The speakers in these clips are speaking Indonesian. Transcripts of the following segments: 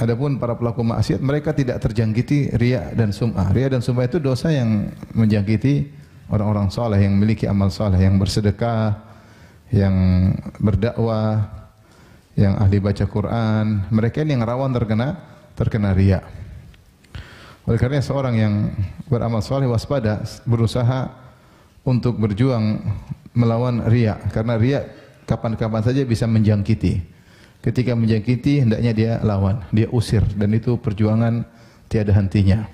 Adapun para pelaku maksiat mereka tidak terjangkiti ria dan sum'ah. Ria dan sum'ah itu dosa yang menjangkiti orang-orang soleh yang memiliki amal soleh, yang bersedekah, yang berdakwah, yang ahli baca Quran. Mereka ini yang rawan terkena terkena ria. Oleh karena seorang yang beramal soleh waspada berusaha untuk berjuang melawan ria, karena ria kapan-kapan saja bisa menjangkiti. Ketika menjangkiti, hendaknya dia lawan, dia usir. Dan itu perjuangan tiada hentinya.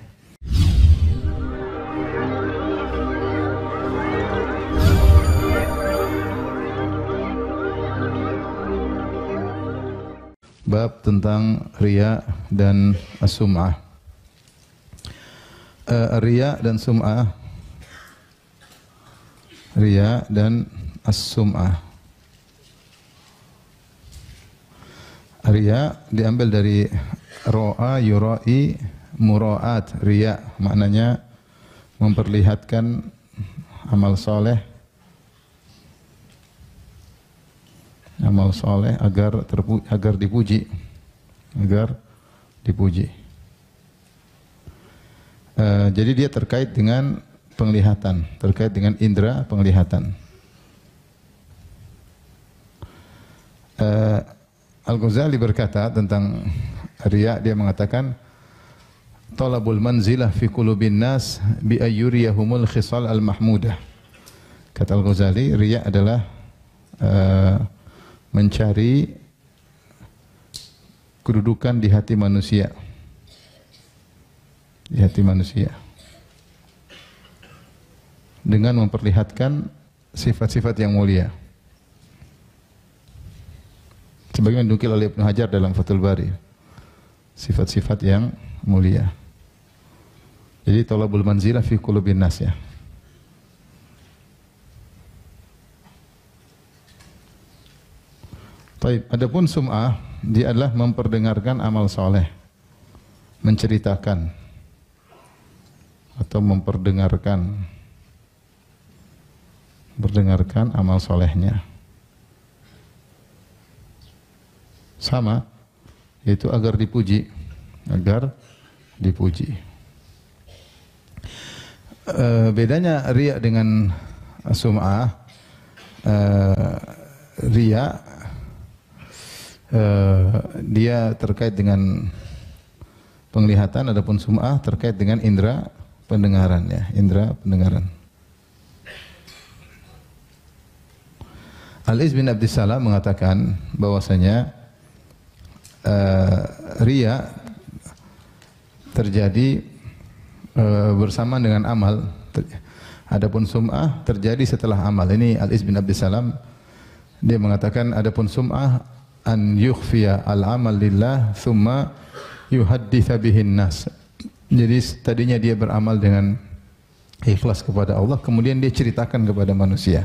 Bab tentang ria dan sum'ah. Uh, ria dan sum'ah. Ria dan as-sum'ah. Ria diambil dari ro'a yuroi muroat Ria maknanya memperlihatkan amal soleh amal soleh agar terpu, agar dipuji agar dipuji e, jadi dia terkait dengan penglihatan terkait dengan indera penglihatan eh, Al-Ghazali berkata tentang riya dia mengatakan talabul manzilah fi qulubin nas bi ayyuriyahumul khisal al-mahmudah. Kata Al-Ghazali, riya adalah uh, mencari kedudukan di hati manusia. Di hati manusia. Dengan memperlihatkan sifat-sifat yang mulia sebagaimana dinukil oleh Ibnu Hajar dalam Fathul Bari. Sifat-sifat yang mulia. Jadi tolabul manzilah fi qulubin nas ya. Baik, Adapun sum'ah dia adalah memperdengarkan amal soleh, menceritakan atau memperdengarkan, memperdengarkan amal solehnya. sama yaitu agar dipuji agar dipuji e, bedanya ria dengan sum'ah e, ria e, dia terkait dengan penglihatan adapun sum'ah terkait dengan indera pendengaran ya indera pendengaran Al-Iz bin Abdissalam mengatakan bahwasanya uh, ria terjadi uh, bersamaan dengan amal. Adapun sum'ah terjadi setelah amal. Ini Al-Iz bin Salam dia mengatakan adapun sum'ah an yukhfiya al-amal lillah thumma yuhadditha bihin nas. Jadi tadinya dia beramal dengan ikhlas kepada Allah kemudian dia ceritakan kepada manusia.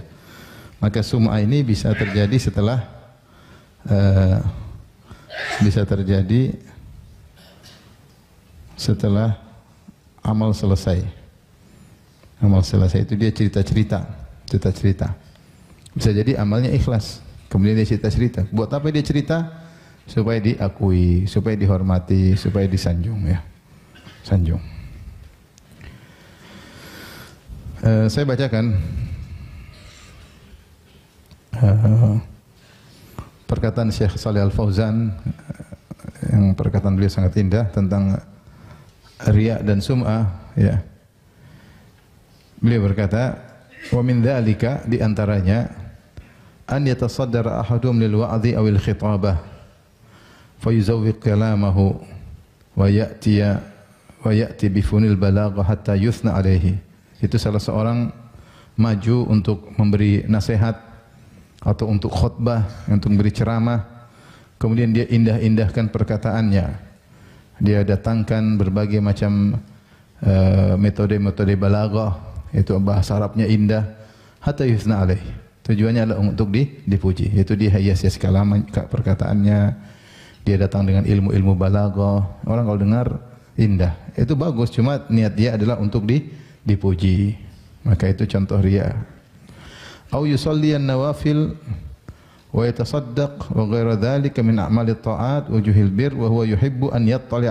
Maka sum'ah ini bisa terjadi setelah uh, bisa terjadi setelah amal selesai. Amal selesai itu dia cerita-cerita, cerita-cerita. Bisa jadi amalnya ikhlas. Kemudian dia cerita-cerita. Buat apa dia cerita? Supaya diakui, supaya dihormati, supaya disanjung ya. Sanjung. Uh, saya bacakan. Uh, perkataan Syekh Saleh Al Fauzan yang perkataan beliau sangat indah tentang riya dan sum'ah ya. Beliau berkata, "Wa min dzalika di antaranya an yatasaddara ahadum lil wa'dhi awil khitabah fayuzawwiq kalamahu wa ya'tiya wa ya'ti bifunil balaghah hatta yuthna alaihi." Itu salah seorang maju untuk memberi nasihat atau untuk khutbah, untuk beri ceramah. Kemudian dia indah-indahkan perkataannya. Dia datangkan berbagai macam eh, metode-metode uh, itu bahasa Arabnya indah hatta yusna alaih. Tujuannya adalah untuk di, dipuji. Itu dia hias-hias kalaman perkataannya. Dia datang dengan ilmu-ilmu balaghah. Orang kalau dengar indah. Itu bagus cuma niat dia adalah untuk di, dipuji. Maka itu contoh riya. أو يصلي nawafil wa yatasaddaq wa من dhalika min a'mali ta'at wa juhil bir wa huwa yuhibbu an yattali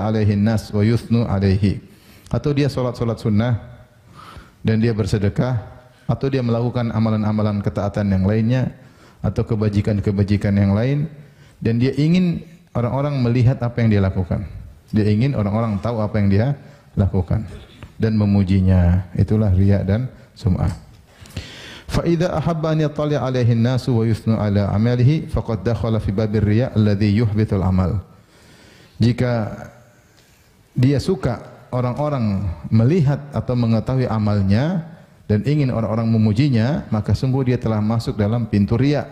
atau dia sholat sholat sunnah dan dia bersedekah atau dia melakukan amalan-amalan ketaatan yang lainnya atau kebajikan-kebajikan yang lain dan dia ingin orang-orang melihat apa yang dia lakukan dia ingin orang-orang tahu apa yang dia lakukan dan memujinya itulah riya dan sum'ah فإذا أحب أن يطلع عليه الناس nasu على yuthnu فقد دخل في باب fi الذي riya alladhi Jika dia suka orang-orang melihat atau mengetahui amalnya dan ingin orang-orang memujinya, maka sungguh dia telah masuk dalam pintu riya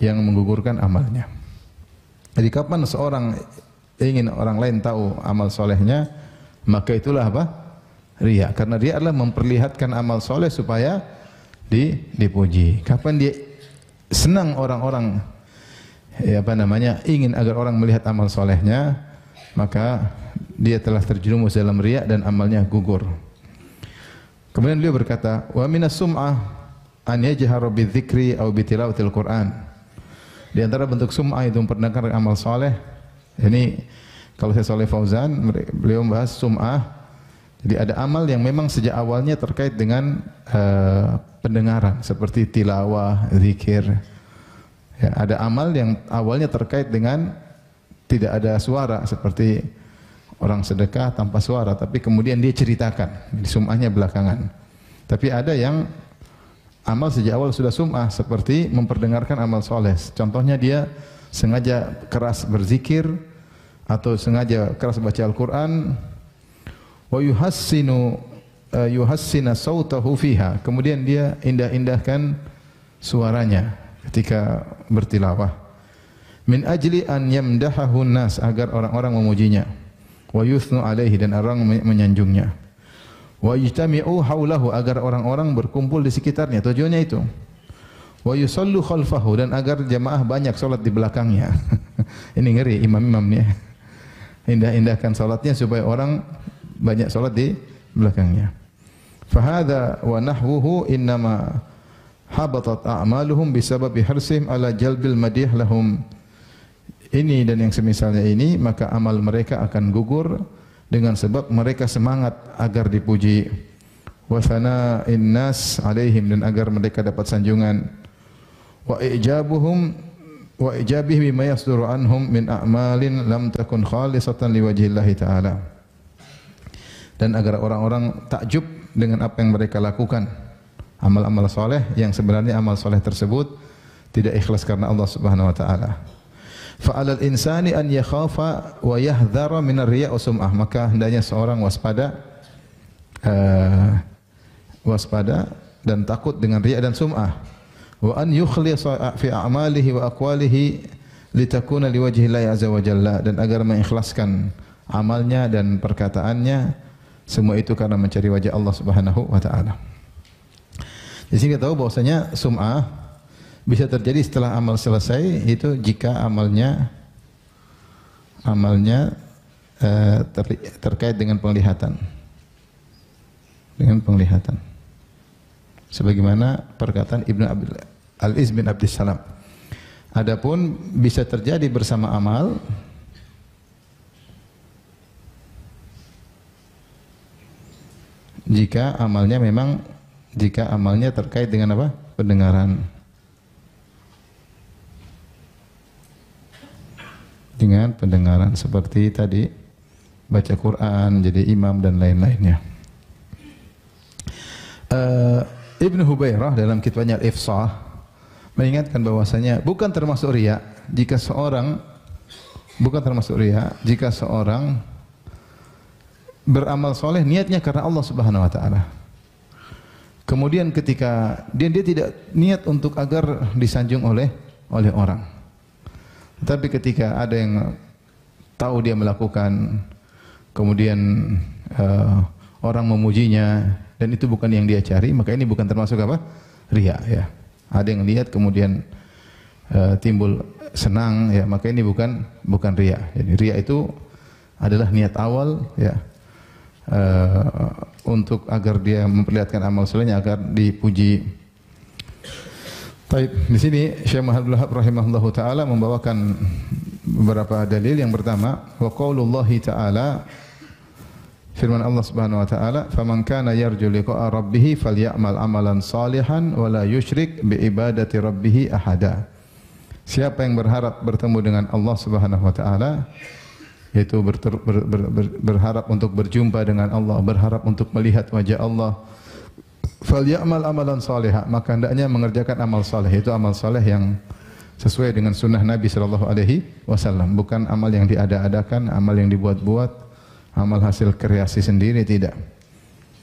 yang menggugurkan amalnya. Jadi kapan seorang ingin orang lain tahu amal solehnya, maka itulah apa? Riya. Karena dia adalah memperlihatkan amal soleh supaya di dipuji. Kapan dia senang orang-orang ya apa namanya ingin agar orang melihat amal solehnya maka dia telah terjerumus dalam riak dan amalnya gugur. Kemudian beliau berkata, "Wa minas sum'ah an yajhara bidzikri aw bitilawatil Qur'an." Di antara bentuk sum'ah itu memperdengar amal soleh. Ini kalau saya soleh Fauzan, beliau membahas sum'ah. Jadi ada amal yang memang sejak awalnya terkait dengan uh, pendengaran seperti tilawah, zikir. Ya, ada amal yang awalnya terkait dengan tidak ada suara seperti orang sedekah tanpa suara tapi kemudian dia ceritakan di sumahnya belakangan. Tapi ada yang amal sejak awal sudah sumah seperti memperdengarkan amal soleh. Contohnya dia sengaja keras berzikir atau sengaja keras baca Al-Qur'an wa yuhassinu uh, yuhassina sautahu fiha. Kemudian dia indah-indahkan suaranya ketika bertilawah. Min ajli an yamdahahu nas agar orang-orang memujinya. Wa yuthnu alaihi dan orang menyanjungnya. Wa yujtami'u haulahu agar orang-orang berkumpul di sekitarnya. Tujuannya itu. Wa yusallu khalfahu dan agar jamaah banyak salat di belakangnya. Ini ngeri imam-imamnya. Indah-indahkan salatnya supaya orang banyak salat di belakangnya. فهذا wa nahwuhu innama habatat a'maluhum bisababi hirsihim ala jalbil madih lahum. Ini dan yang semisalnya ini maka amal mereka akan gugur dengan sebab mereka semangat agar dipuji. Wa sana innas alaihim dan agar mereka dapat sanjungan. Wa ijabuhum wa ijabihi bima yasduru anhum min a'malin lam takun khalisatan liwajhillahi ta'ala. Dan agar orang-orang takjub dengan apa yang mereka lakukan. Amal-amal soleh yang sebenarnya amal soleh tersebut tidak ikhlas karena Allah Subhanahu wa taala. Fa'alal insani an yakhafa wa yahdhara min ar-riya' sum'ah. Maka hendaknya seorang waspada uh, waspada dan takut dengan riya' dan sum'ah. Wa an yukhlisa fi a'malihi wa aqwalihi litakuna liwajhi Allah azza wa jalla dan agar mengikhlaskan amalnya dan perkataannya semua itu karena mencari wajah Allah Subhanahu wa taala. Di sini kita tahu bahwasanya sum'ah bisa terjadi setelah amal selesai itu jika amalnya amalnya eh, ter, terkait dengan penglihatan. Dengan penglihatan. Sebagaimana perkataan Ibnu Abdul Al-Iz bin Salam. Adapun bisa terjadi bersama amal jika amalnya memang jika amalnya terkait dengan apa? pendengaran. Dengan pendengaran seperti tadi baca Quran, jadi imam dan lain-lainnya. Uh, Ibnu Hubairah dalam kitabnya Al-Ifsah mengingatkan bahwasanya bukan termasuk riak jika seorang bukan termasuk riya jika seorang beramal soleh niatnya karena Allah Subhanahu wa taala. Kemudian ketika dia dia tidak niat untuk agar disanjung oleh oleh orang. Tapi ketika ada yang tahu dia melakukan kemudian uh, orang memujinya dan itu bukan yang dia cari, maka ini bukan termasuk apa? Ria ya. Ada yang lihat kemudian uh, timbul senang ya, maka ini bukan bukan ria. Jadi ria itu adalah niat awal ya uh, untuk agar dia memperlihatkan amal solehnya agar dipuji. Taib di sini Syekh Muhammad rahimahullahu taala membawakan beberapa dalil yang pertama wa qaulullah taala firman Allah Subhanahu wa taala faman kana yarju liqa'a rabbih falyamal amalan salihan wa la yusyrik bi ibadati rabbih ahada Siapa yang berharap bertemu dengan Allah Subhanahu wa taala yaitu ber, ber, ber, ber, berharap untuk berjumpa dengan Allah, berharap untuk melihat wajah Allah. Fal ya'mal amalan salihah, maka hendaknya mengerjakan amal saleh, itu amal saleh yang sesuai dengan sunnah Nabi sallallahu alaihi wasallam, bukan amal yang diada-adakan, amal yang dibuat-buat, amal hasil kreasi sendiri tidak.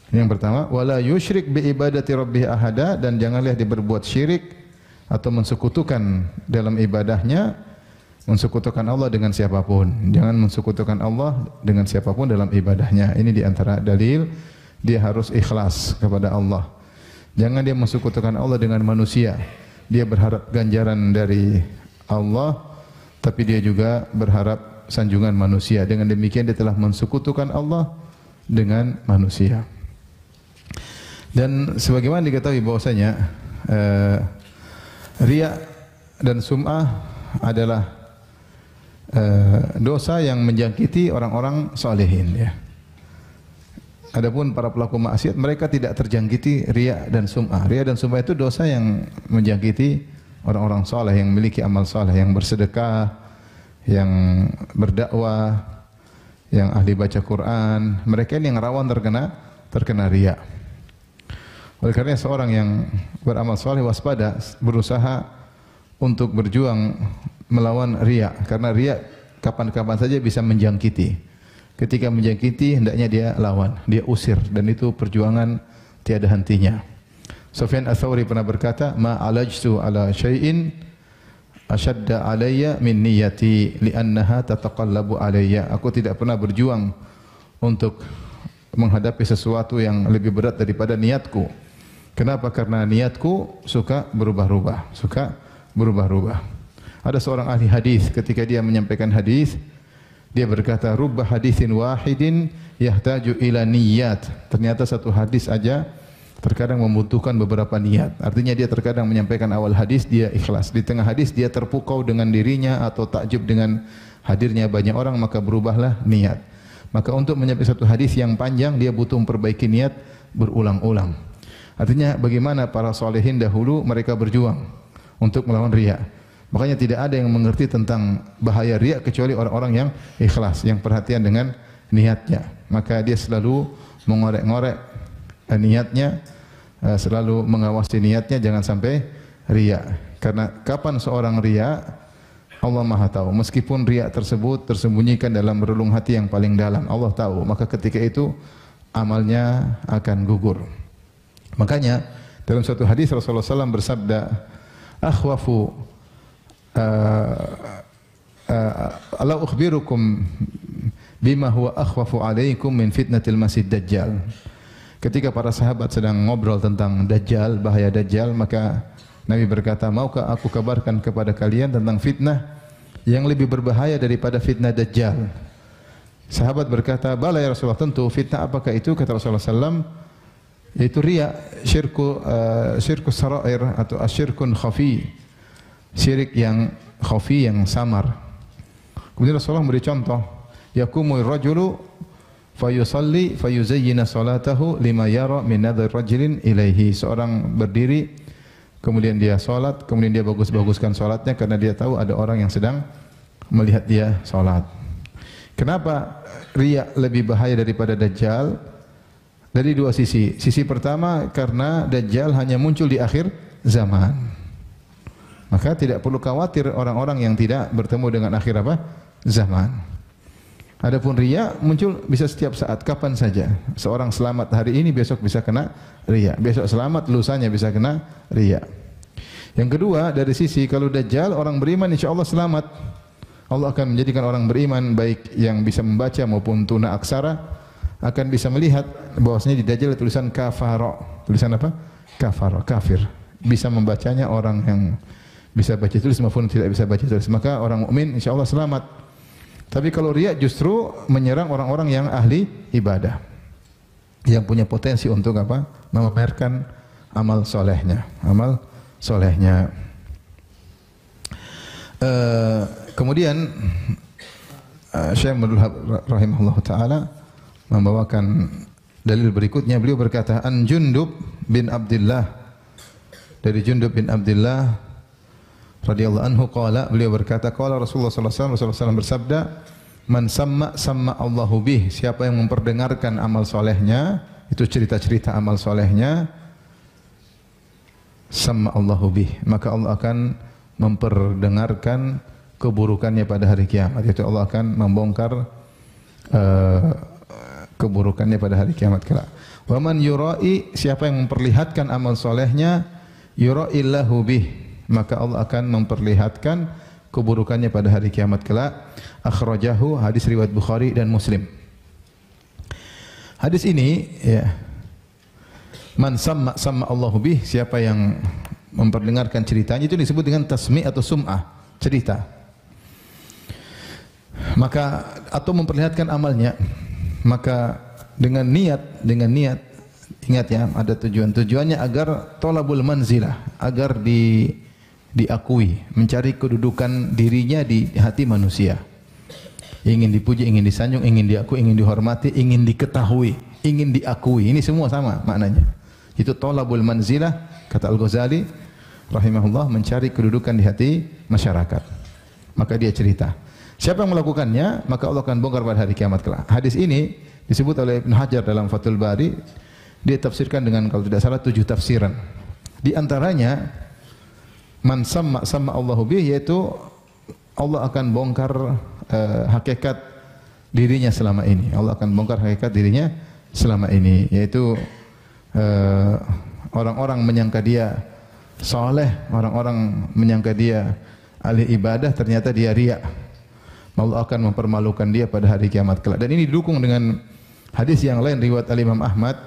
Yang pertama, wala yusyrik bi ibadati rabbih ahada dan janganlah dia berbuat syirik atau mensekutukan dalam ibadahnya mensekutukan Allah dengan siapapun. Jangan mensekutukan Allah dengan siapapun dalam ibadahnya. Ini diantara dalil dia harus ikhlas kepada Allah. Jangan dia mensekutukan Allah dengan manusia. Dia berharap ganjaran dari Allah, tapi dia juga berharap sanjungan manusia. Dengan demikian dia telah mensekutukan Allah dengan manusia. Dan sebagaimana diketahui bahwasanya eh, riak dan sum'ah adalah Eh, dosa yang menjangkiti orang-orang solehin ya. Adapun para pelaku maksiat mereka tidak terjangkiti riya dan sum'ah. Riya dan sum'ah itu dosa yang menjangkiti orang-orang soleh yang memiliki amal soleh, yang bersedekah, yang berdakwah, yang ahli baca Quran. Mereka ini yang rawan terkena terkena riya. Oleh karena seorang yang beramal soleh waspada berusaha untuk berjuang melawan ria karena ria kapan-kapan saja bisa menjangkiti. Ketika menjangkiti hendaknya dia lawan, dia usir dan itu perjuangan tiada hentinya. Sufyan Ats-Tsauri pernah berkata, "Ma alajtu ala syai'in ashadda alayya min niyyati li'annaha tataqallabu alayya." Aku tidak pernah berjuang untuk menghadapi sesuatu yang lebih berat daripada niatku. Kenapa? Karena niatku suka berubah-ubah, suka berubah-ubah. Ada seorang ahli hadis ketika dia menyampaikan hadis, dia berkata rubah hadisin wahidin yahtaju ila niat Ternyata satu hadis aja terkadang membutuhkan beberapa niat. Artinya dia terkadang menyampaikan awal hadis dia ikhlas. Di tengah hadis dia terpukau dengan dirinya atau takjub dengan hadirnya banyak orang maka berubahlah niat. Maka untuk menyampaikan satu hadis yang panjang dia butuh memperbaiki niat berulang-ulang. Artinya bagaimana para solehin dahulu mereka berjuang untuk melawan riya. Makanya tidak ada yang mengerti tentang bahaya riak kecuali orang-orang yang ikhlas, yang perhatian dengan niatnya. Maka dia selalu mengorek-ngorek eh, niatnya, eh, selalu mengawasi niatnya jangan sampai riak. Karena kapan seorang riak Allah Maha tahu. Meskipun riak tersebut tersembunyikan dalam relung hati yang paling dalam, Allah tahu. Maka ketika itu amalnya akan gugur. Makanya dalam suatu hadis Rasulullah SAW bersabda, "Akhwafu Eh, eh, ala ukhbirukum bima huwa akhwafu alaikum min fitnatil masih dajjal. Ketika para sahabat sedang ngobrol tentang dajjal, bahaya dajjal, maka Nabi berkata, "Maukah aku kabarkan kepada kalian tentang fitnah yang lebih berbahaya daripada fitnah dajjal?" Sahabat berkata, "Bala ya Rasulullah, tentu fitnah apakah itu?" Kata Rasulullah SAW, itu riya, syirku uh, syirku sarair atau asyirkun khafi syirik yang khafi yang samar. Kemudian Rasulullah memberi contoh, yakumul rajulu fayusalli fayuzayyina salatahu lima yara min nadhar rajulin ilaihi. Seorang berdiri kemudian dia salat, kemudian dia bagus-baguskan salatnya karena dia tahu ada orang yang sedang melihat dia salat. Kenapa riak lebih bahaya daripada dajjal? Dari dua sisi. Sisi pertama karena dajjal hanya muncul di akhir zaman. Maka tidak perlu khawatir orang-orang yang tidak bertemu dengan akhir apa? Zaman. Adapun ria muncul bisa setiap saat, kapan saja. Seorang selamat hari ini besok bisa kena ria. Besok selamat lusanya bisa kena ria. Yang kedua dari sisi kalau dajjal orang beriman insya Allah selamat. Allah akan menjadikan orang beriman baik yang bisa membaca maupun tuna aksara akan bisa melihat bahwasanya di dajjal tulisan kafaro. Tulisan apa? Kafaro, kafir. Bisa membacanya orang yang bisa baca tulis maupun tidak bisa baca tulis. Maka orang mukmin insya Allah selamat. Tapi kalau riak justru menyerang orang-orang yang ahli ibadah. Yang punya potensi untuk apa? Memamerkan amal solehnya. Amal solehnya. Uh, kemudian uh, Syekh Abdul rahimahullah taala membawakan dalil berikutnya beliau berkata An Jundub bin Abdullah dari Jundub bin Abdullah radhiyallahu anhu qala beliau berkata qala Rasulullah sallallahu alaihi wasallam bersabda man samma samma Allahu bih siapa yang memperdengarkan amal solehnya itu cerita-cerita amal solehnya sama Allahu bih maka Allah akan memperdengarkan keburukannya pada hari kiamat itu Allah akan membongkar uh, keburukannya pada hari kiamat kelak wa man yurai siapa yang memperlihatkan amal solehnya yuraillahu bih maka Allah akan memperlihatkan keburukannya pada hari kiamat kelak. Akhrajahu hadis riwayat Bukhari dan Muslim. Hadis ini ya man sama sama Allahu bih siapa yang memperdengarkan ceritanya itu disebut dengan tasmi atau sum'ah, cerita. Maka atau memperlihatkan amalnya, maka dengan niat dengan niat ingat ya ada tujuan tujuannya agar tolabul manzilah agar di diakui, mencari kedudukan dirinya di hati manusia. Ingin dipuji, ingin disanjung, ingin diakui, ingin dihormati, ingin diketahui, ingin diakui. Ini semua sama maknanya. Itu tolabul manzilah, kata Al-Ghazali, rahimahullah, mencari kedudukan di hati masyarakat. Maka dia cerita. Siapa yang melakukannya, maka Allah akan bongkar pada hari kiamat kelak. Hadis ini disebut oleh Ibn Hajar dalam Fathul Bari, dia tafsirkan dengan kalau tidak salah tujuh tafsiran. Di antaranya man sama sama Allahu bih yaitu Allah akan bongkar uh, hakikat dirinya selama ini. Allah akan bongkar hakikat dirinya selama ini yaitu eh, orang-orang uh, menyangka dia soleh, orang-orang menyangka dia ahli ibadah ternyata dia riak. Allah akan mempermalukan dia pada hari kiamat kelak. Dan ini didukung dengan hadis yang lain riwayat Al Imam Ahmad.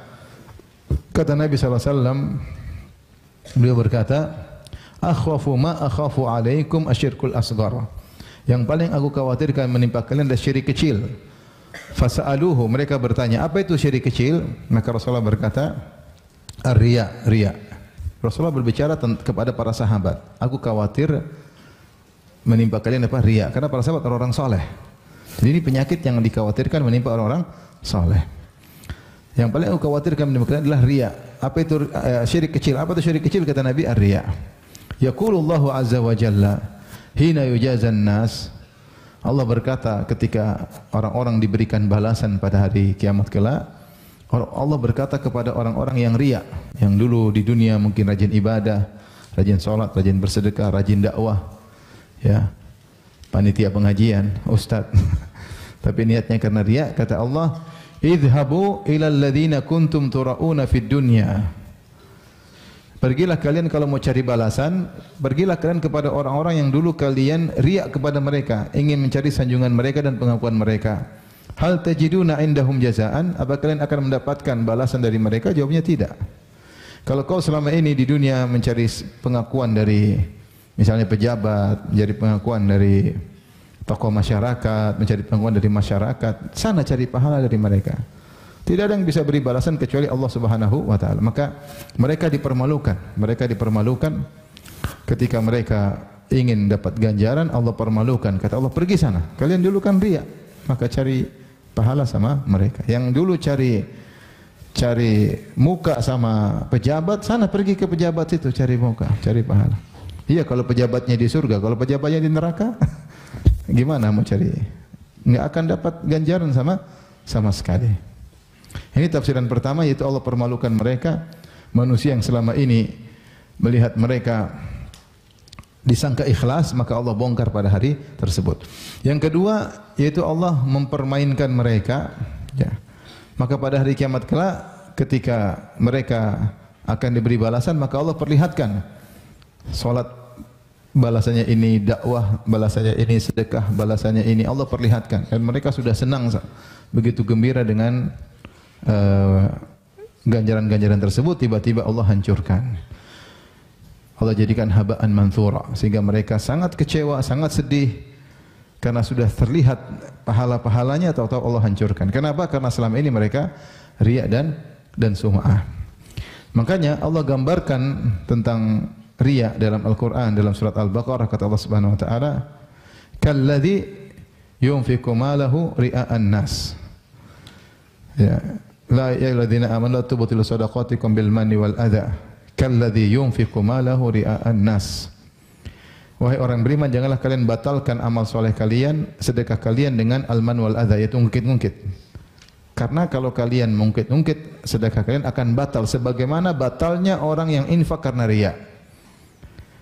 Kata Nabi sallallahu alaihi wasallam beliau berkata, akhafu ma akhafu alaikum asyirkul asghar. Yang paling aku khawatirkan menimpa kalian adalah syirik kecil. Fasa'aluhu, mereka bertanya, apa itu syirik kecil? Maka Rasulullah berkata, riya, riya. Rasulullah berbicara kepada para sahabat, aku khawatir menimpa kalian apa riya, karena para sahabat orang-orang soleh. Jadi ini penyakit yang dikhawatirkan menimpa orang-orang soleh. Yang paling aku khawatirkan menimpa kalian adalah riya. Apa itu uh, syirik kecil? Apa itu syirik kecil? Kata Nabi, ar Yaqulullahu azza wa jalla hina yujazan nas Allah berkata ketika orang-orang diberikan balasan pada hari kiamat kelak Allah berkata kepada orang-orang yang riak yang dulu di dunia mungkin rajin ibadah rajin salat rajin bersedekah rajin dakwah ya panitia pengajian ustaz tapi niatnya karena riak kata Allah idhabu ila ladzina kuntum turauna fid dunya Pergilah kalian kalau mau cari balasan, pergilah kalian kepada orang-orang yang dulu kalian riak kepada mereka, ingin mencari sanjungan mereka dan pengakuan mereka. Hal tajiduna indahum jazaan? Apa kalian akan mendapatkan balasan dari mereka? Jawabnya tidak. Kalau kau selama ini di dunia mencari pengakuan dari misalnya pejabat, mencari pengakuan dari tokoh masyarakat, mencari pengakuan dari masyarakat, sana cari pahala dari mereka. Tidak ada yang bisa beri balasan kecuali Allah Subhanahu wa taala. Maka mereka dipermalukan, mereka dipermalukan ketika mereka ingin dapat ganjaran Allah permalukan. Kata Allah, "Pergi sana. Kalian dulu kan ria, maka cari pahala sama mereka. Yang dulu cari cari muka sama pejabat, sana pergi ke pejabat itu cari muka, cari pahala. Iya, kalau pejabatnya di surga, kalau pejabatnya di neraka, gimana mau cari? Nggak akan dapat ganjaran sama sama sekali. Ini tafsiran pertama yaitu Allah permalukan mereka manusia yang selama ini melihat mereka disangka ikhlas maka Allah bongkar pada hari tersebut. Yang kedua yaitu Allah mempermainkan mereka ya. Maka pada hari kiamat kelak ketika mereka akan diberi balasan maka Allah perlihatkan salat balasannya ini dakwah, balasannya ini sedekah, balasannya ini Allah perlihatkan dan mereka sudah senang begitu gembira dengan Eh, ganjaran-ganjaran uh, tersebut tiba-tiba Allah hancurkan. Allah jadikan habaan manthura sehingga mereka sangat kecewa, sangat sedih karena sudah terlihat pahala-pahalanya atau Allah hancurkan. Kenapa? Karena selama ini mereka riya dan dan sum'ah. Makanya Allah gambarkan tentang riya dalam Al-Qur'an dalam surat Al-Baqarah kata Allah Subhanahu wa taala, "Kalladzi yunfiqu malahu ria'an nas." Ya, La ya alladziina aamanu la tubtilu shadaqatikum bil manni wal adha kalladzi malahu nas. Wahai orang beriman, janganlah kalian batalkan amal soleh kalian, sedekah kalian dengan alman wal adha, yaitu ungkit-ungkit. Karena kalau kalian mengungkit-ungkit, sedekah kalian akan batal. Sebagaimana batalnya orang yang infak karena ria.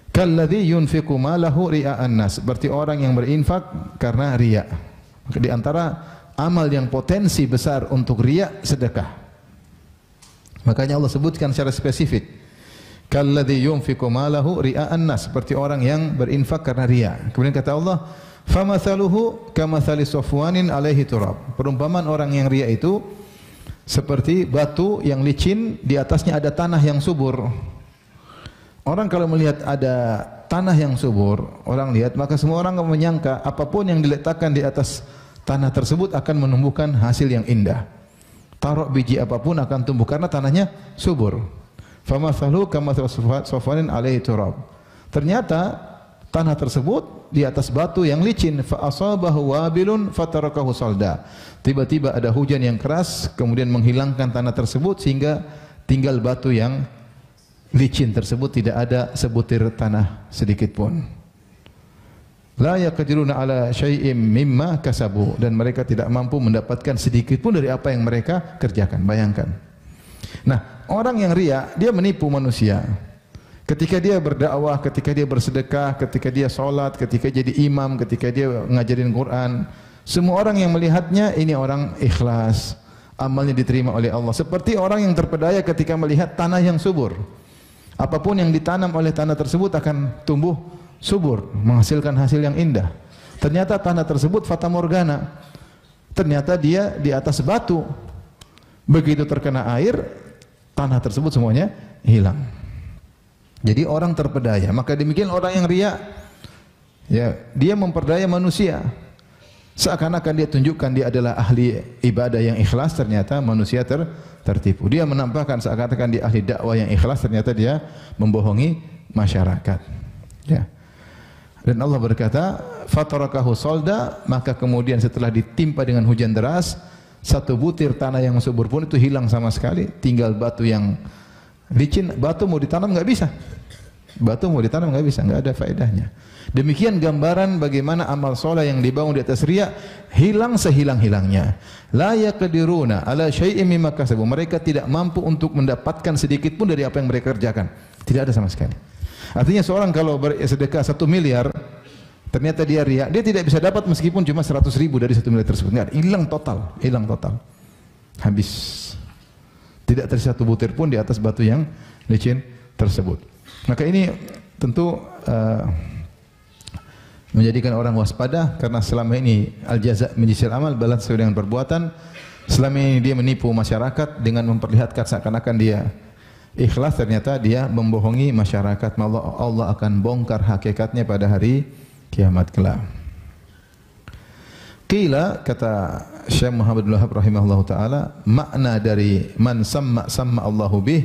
Kalladhi yunfiku malahu ria'an nas. Berarti orang yang berinfak karena ria. Di antara amal yang potensi besar untuk riya sedekah. Makanya Allah sebutkan secara spesifik. Kalladhi yunfiqu malahu ria'an nas, seperti orang yang berinfak karena ria. Kemudian kata Allah, famathaluhu kamathali sofwanin alaihi turab. Perumpamaan orang yang ria itu seperti batu yang licin di atasnya ada tanah yang subur. Orang kalau melihat ada tanah yang subur, orang lihat maka semua orang akan menyangka apapun yang diletakkan di atas tanah tersebut akan menumbuhkan hasil yang indah. Taruh biji apapun akan tumbuh karena tanahnya subur. Famathalu kama safanin alaihi turab. Ternyata tanah tersebut di atas batu yang licin fa asabahu wabilun fatarakahu salda. Tiba-tiba ada hujan yang keras kemudian menghilangkan tanah tersebut sehingga tinggal batu yang licin tersebut tidak ada sebutir tanah sedikit pun la yaqdiruna ala syai'im mimma kasabu dan mereka tidak mampu mendapatkan sedikit pun dari apa yang mereka kerjakan. Bayangkan. Nah, orang yang ria dia menipu manusia. Ketika dia berdakwah, ketika dia bersedekah, ketika dia salat, ketika jadi imam, ketika dia ngajarin Quran, semua orang yang melihatnya ini orang ikhlas. Amalnya diterima oleh Allah. Seperti orang yang terpedaya ketika melihat tanah yang subur. Apapun yang ditanam oleh tanah tersebut akan tumbuh subur, menghasilkan hasil yang indah. Ternyata tanah tersebut fata morgana. Ternyata dia di atas batu. Begitu terkena air, tanah tersebut semuanya hilang. Jadi orang terpedaya. Maka demikian orang yang riak ya, dia memperdaya manusia. Seakan-akan dia tunjukkan dia adalah ahli ibadah yang ikhlas, ternyata manusia ter tertipu. Dia menampakkan seakan-akan dia ahli dakwah yang ikhlas, ternyata dia membohongi masyarakat. Ya. Dan Allah berkata, "Fatarakahu solda", maka kemudian setelah ditimpa dengan hujan deras, satu butir tanah yang subur pun itu hilang sama sekali, tinggal batu yang licin. Batu mau ditanam nggak bisa. Batu mau ditanam nggak bisa, nggak ada faedahnya. Demikian gambaran bagaimana amal soleh yang dibangun di atas riak hilang sehilang-hilangnya. La yaqdiruna ala syai'in mimma kasabu. Mereka tidak mampu untuk mendapatkan sedikit pun dari apa yang mereka kerjakan. Tidak ada sama sekali. Artinya seorang kalau bersedekah satu miliar, ternyata dia riak, dia tidak bisa dapat meskipun cuma seratus ribu dari satu miliar tersebut. Enggak, hilang total, hilang total. Habis. Tidak tersisa satu butir pun di atas batu yang licin tersebut. Maka ini tentu uh, menjadikan orang waspada karena selama ini al-jaza menyisir amal balas sesuai dengan perbuatan. Selama ini dia menipu masyarakat dengan memperlihatkan seakan-akan dia ikhlas ternyata dia membohongi masyarakat. Allah, Allah akan bongkar hakikatnya pada hari kiamat kelak. Kila kata Syekh Muhammad bin rahimahullah taala makna dari man samma samma Allahu bih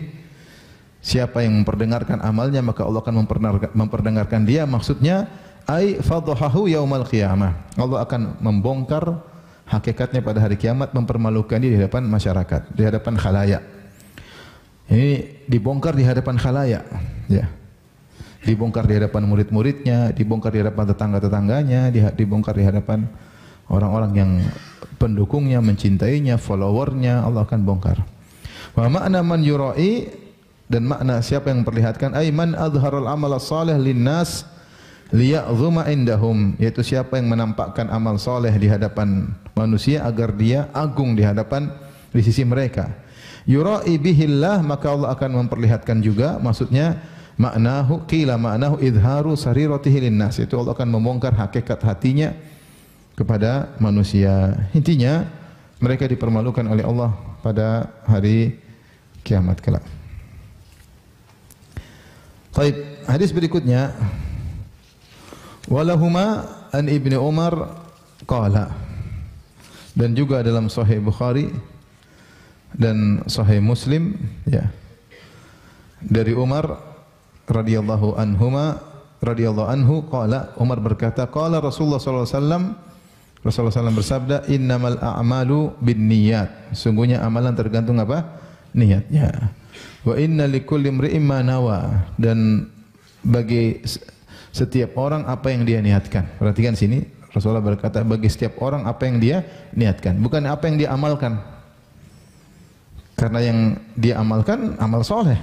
siapa yang memperdengarkan amalnya maka Allah akan memperdengarkan, memperdengarkan dia maksudnya ai fadhahu yaumal qiyamah Allah akan membongkar hakikatnya pada hari kiamat mempermalukan dia di hadapan masyarakat di hadapan khalayak ini dibongkar di hadapan khalayak, ya. Dibongkar di hadapan murid-muridnya, dibongkar di hadapan tetangga-tetangganya, dibongkar di hadapan orang-orang yang pendukungnya, mencintainya, followernya, Allah akan bongkar. Wa makna man yurai dan makna siapa yang perlihatkan ay man adharul amal salih linnas liya'zuma indahum yaitu siapa yang menampakkan amal soleh di hadapan manusia agar dia agung di hadapan di sisi mereka. Yura'i bihillah maka Allah akan memperlihatkan juga maksudnya maknahu qila maknahu idharu sariratihi linnas itu Allah akan membongkar hakikat hatinya kepada manusia. Intinya mereka dipermalukan oleh Allah pada hari kiamat kelak. Baik, hadis berikutnya walahuma an Ibnu Umar qala dan juga dalam sahih Bukhari dan Sahih Muslim ya. Dari Umar radhiyallahu anhuma radhiyallahu anhu qala Umar berkata qala Rasulullah sallallahu alaihi wasallam Rasulullah SAW bersabda innamal a'malu binniyat sungguhnya amalan tergantung apa niatnya wa inna likulli imri'in ma nawa dan bagi setiap orang apa yang dia niatkan perhatikan sini Rasulullah berkata bagi setiap orang apa yang dia niatkan bukan apa yang dia amalkan karena yang dia amalkan amal soleh.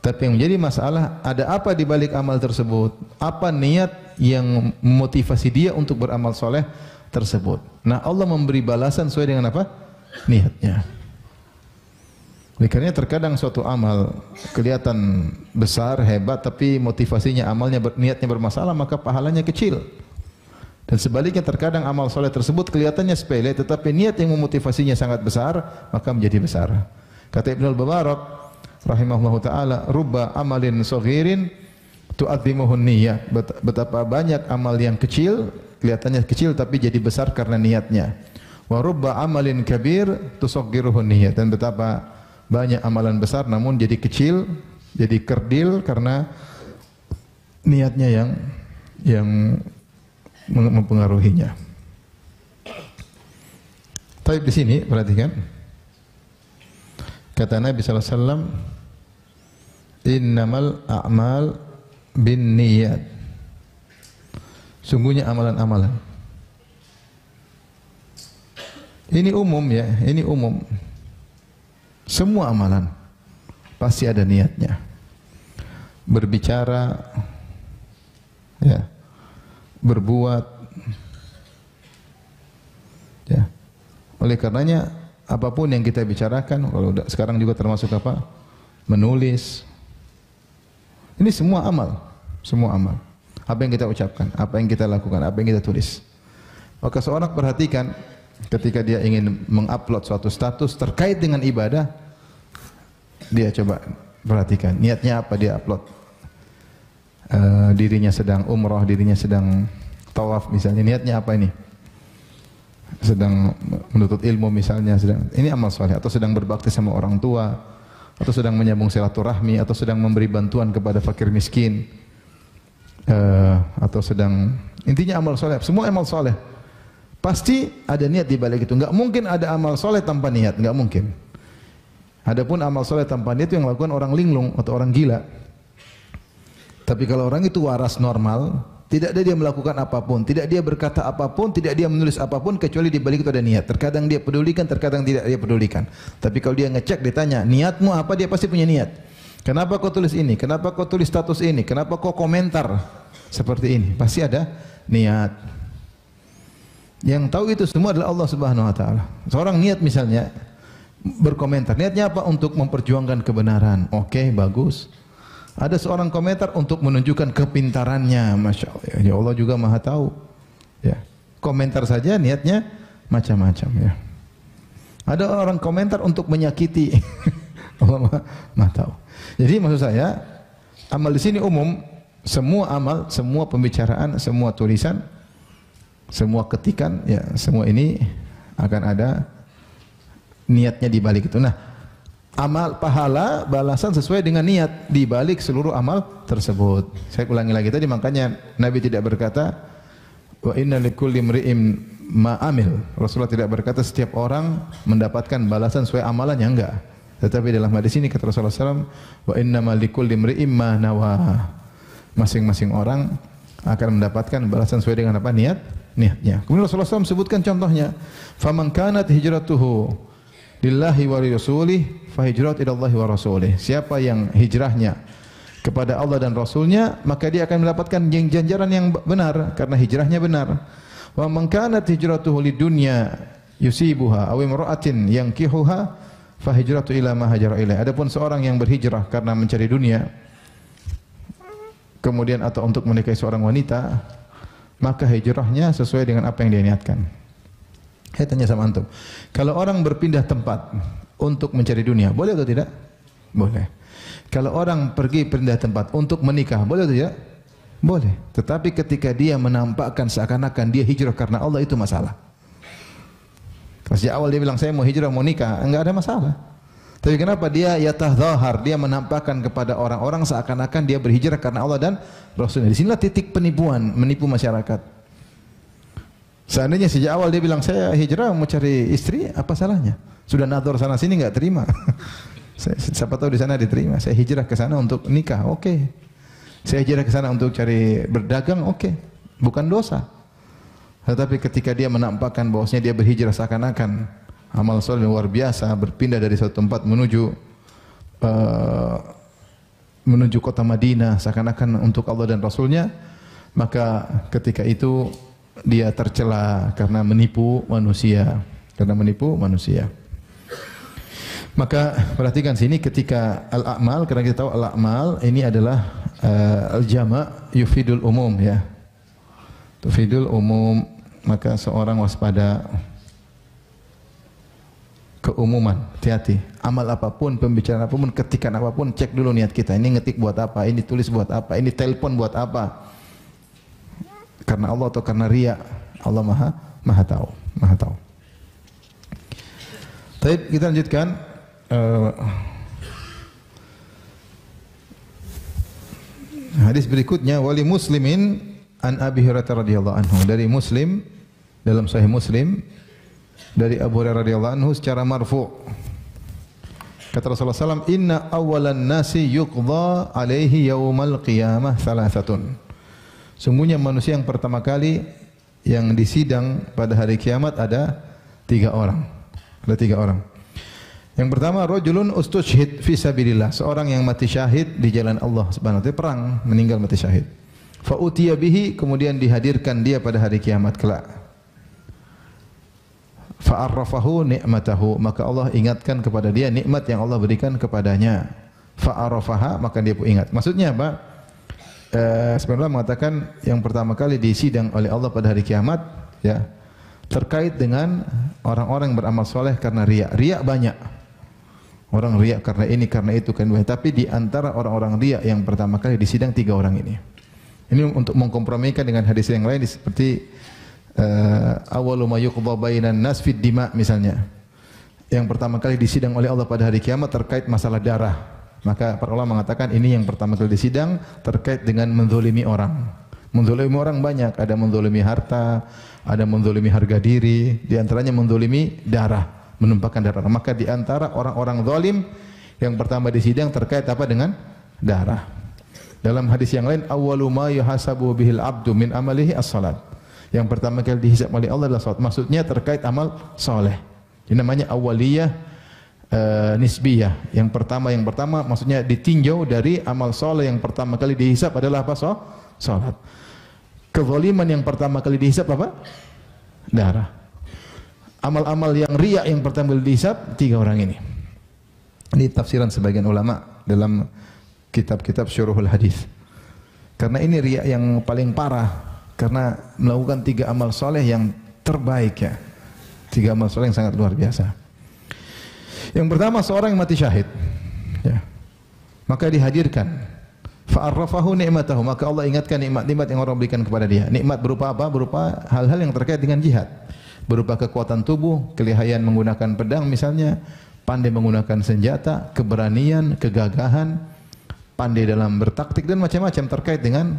Tapi yang menjadi masalah ada apa di balik amal tersebut? Apa niat yang motivasi dia untuk beramal soleh tersebut? Nah Allah memberi balasan sesuai dengan apa? Niatnya. Oleh karena terkadang suatu amal kelihatan besar, hebat, tapi motivasinya amalnya niatnya bermasalah, maka pahalanya kecil. Dan sebaliknya terkadang amal soleh tersebut kelihatannya sepele tetapi niat yang memotivasinya sangat besar maka menjadi besar. Kata Ibnu al Rahimahullah rahimahullahu taala, "Rubba amalin saghirin tu'azzimuhun niyyah." Betapa banyak amal yang kecil kelihatannya kecil tapi jadi besar karena niatnya. Wa rubba amalin kabir tusaghiruhun niyyah. Dan betapa banyak amalan besar namun jadi kecil, jadi kerdil karena niatnya yang yang mempengaruhinya. Tapi di sini perhatikan kata Nabi sallallahu alaihi innamal a'mal bin niyat. Sungguhnya amalan-amalan. Ini umum ya, ini umum. Semua amalan pasti ada niatnya. Berbicara ya, berbuat. Ya. Oleh karenanya apapun yang kita bicarakan kalau sekarang juga termasuk apa? Menulis. Ini semua amal, semua amal. Apa yang kita ucapkan, apa yang kita lakukan, apa yang kita tulis. Maka seorang perhatikan ketika dia ingin mengupload suatu status terkait dengan ibadah, dia coba perhatikan niatnya apa dia upload uh, dirinya sedang umroh, dirinya sedang tawaf misalnya, niatnya apa ini? Sedang menuntut ilmu misalnya, sedang ini amal soleh atau sedang berbakti sama orang tua atau sedang menyambung silaturahmi atau sedang memberi bantuan kepada fakir miskin uh, atau sedang intinya amal soleh, semua amal soleh. Pasti ada niat di balik itu. nggak mungkin ada amal soleh tanpa niat, nggak mungkin. Adapun amal soleh tanpa niat itu yang lakukan orang linglung atau orang gila. Tapi kalau orang itu waras normal, tidak ada dia melakukan apapun, tidak dia berkata apapun, tidak dia menulis apapun kecuali di balik itu ada niat. Terkadang dia pedulikan, terkadang tidak dia pedulikan. Tapi kalau dia ngecek ditanya, niatmu apa? Dia pasti punya niat. Kenapa kau tulis ini? Kenapa kau tulis status ini? Kenapa kau komentar seperti ini? Pasti ada niat. Yang tahu itu semua adalah Allah Subhanahu wa taala. Seorang niat misalnya berkomentar, niatnya apa? Untuk memperjuangkan kebenaran. Oke, okay, bagus. Ada seorang komentar untuk menunjukkan kepintarannya, masya Allah. Ya, ya Allah juga maha tahu. Ya, komentar saja niatnya macam-macam ya. Ada orang komentar untuk menyakiti. Allah maha, maha tahu. Jadi maksud saya amal di sini umum, semua amal, semua pembicaraan, semua tulisan, semua ketikan, ya semua ini akan ada niatnya di balik itu. Nah, amal pahala balasan sesuai dengan niat di balik seluruh amal tersebut. Saya ulangi lagi tadi makanya Nabi tidak berkata wa inna likulli imri'in ma amil. Rasulullah tidak berkata setiap orang mendapatkan balasan sesuai amalannya enggak. Tetapi dalam hadis ini kata Rasulullah SAW, wa inna likulli ma nawa. Masing-masing orang akan mendapatkan balasan sesuai dengan apa niat niatnya. Kemudian Rasulullah SAW sebutkan contohnya, faman kanat hijratuhu lillahi wa rasulih fa hijrat ila Allah wa rasulih. Siapa yang hijrahnya kepada Allah dan Rasulnya, maka dia akan mendapatkan yang janjaran yang benar karena hijrahnya benar. Wa man kanat hijratuhu lidunya yusibuha aw imra'atin yankihuha fa hijratu ila ma hajara ilaih. Adapun seorang yang berhijrah karena mencari dunia kemudian atau untuk menikahi seorang wanita, maka hijrahnya sesuai dengan apa yang dia niatkan. Saya tanya sama antum, kalau orang berpindah tempat untuk mencari dunia, boleh atau tidak? Boleh. Kalau orang pergi pindah tempat untuk menikah, boleh atau tidak? Boleh. Tetapi ketika dia menampakkan seakan-akan dia hijrah karena Allah itu masalah. Sejak awal dia bilang saya mau hijrah, mau nikah, enggak ada masalah. Tapi kenapa dia ya tahdhar, dia menampakkan kepada orang-orang seakan-akan dia berhijrah karena Allah dan Rasulnya. Di sinilah titik penipuan, menipu masyarakat. Seandainya sejak awal dia bilang saya hijrah mau cari istri, apa salahnya? Sudah nador sana sini nggak terima. saya, siapa tahu di sana diterima. Saya hijrah ke sana untuk nikah, oke. Okay. Saya hijrah ke sana untuk cari berdagang, oke. Okay. Bukan dosa. Tetapi ketika dia menampakkan bahwasanya dia berhijrah seakan-akan amal soleh luar biasa, berpindah dari suatu tempat menuju uh, menuju kota Madinah seakan-akan untuk Allah dan Rasulnya, maka ketika itu dia tercela karena menipu manusia, karena menipu manusia. Maka perhatikan sini ketika al akmal karena kita tahu al akmal ini adalah uh, al-jama' yufidul umum ya. yufidul umum maka seorang waspada keumuman, hati-hati. Amal apapun, pembicaraan apapun, ketikan apapun, cek dulu niat kita. Ini ngetik buat apa, ini tulis buat apa, ini telepon buat apa karena Allah atau karena ria. Allah Maha Maha tahu, Maha tahu. Tapi kita lanjutkan. Uh, hadis berikutnya wali muslimin an Abi Hurairah radhiyallahu anhu dari Muslim dalam sahih Muslim dari Abu Hurairah radhiyallahu anhu secara marfu kata Rasulullah SAW inna awalan nasi yuqdha alaihi yaumal qiyamah salasatun Sungguhnya manusia yang pertama kali yang disidang pada hari kiamat ada tiga orang. Ada tiga orang. Yang pertama rojulun ustushhid fisabilillah seorang yang mati syahid di jalan Allah Subhanahu wa taala, perang, meninggal mati syahid. Fa bihi kemudian dihadirkan dia pada hari kiamat kelak. faarrafahu arrafahu ni'matahu, maka Allah ingatkan kepada dia nikmat yang Allah berikan kepadanya. Fa maka dia pun ingat. Maksudnya apa? Eh, sebenarnya mengatakan yang pertama kali disidang oleh Allah pada hari kiamat ya terkait dengan orang-orang beramal soleh karena riak. Riak banyak. Orang riak karena ini, karena itu, kan Tapi di antara orang-orang riak yang pertama kali disidang tiga orang ini. Ini untuk mengkompromikan dengan hadis yang lain seperti uh, eh, awalu ma yuqdha bainan nas dima misalnya. Yang pertama kali disidang oleh Allah pada hari kiamat terkait masalah darah. Maka para ulama mengatakan ini yang pertama kali disidang terkait dengan menzolimi orang. Menzolimi orang banyak, ada menzolimi harta, ada menzolimi harga diri, di antaranya menzolimi darah, menumpahkan darah. Maka di antara orang-orang zalim yang pertama disidang terkait apa dengan darah. Dalam hadis yang lain awwalu ma yuhasabu bihil abdu min amalihi as-salat. Yang pertama kali dihisab oleh Allah adalah salat. Maksudnya terkait amal soleh. Ini namanya awaliyah uh, nisbiyah. Yang pertama, yang pertama maksudnya ditinjau dari amal soleh yang pertama kali dihisap adalah apa? So? Salat. Kezaliman yang pertama kali dihisap apa? Darah. Amal-amal yang riak yang pertama kali dihisap tiga orang ini. Ini tafsiran sebagian ulama dalam kitab-kitab syuruhul hadis. Karena ini riak yang paling parah karena melakukan tiga amal soleh yang terbaik ya. Tiga amal soleh yang sangat luar biasa. Yang pertama seorang yang mati syahid. Ya. Maka dihadirkan. Fa'arrafahu ni'matahu. Maka Allah ingatkan nikmat-nikmat yang orang berikan kepada dia. Nikmat berupa apa? Berupa hal-hal yang terkait dengan jihad. Berupa kekuatan tubuh, kelihayan menggunakan pedang misalnya, pandai menggunakan senjata, keberanian, kegagahan, pandai dalam bertaktik dan macam-macam terkait dengan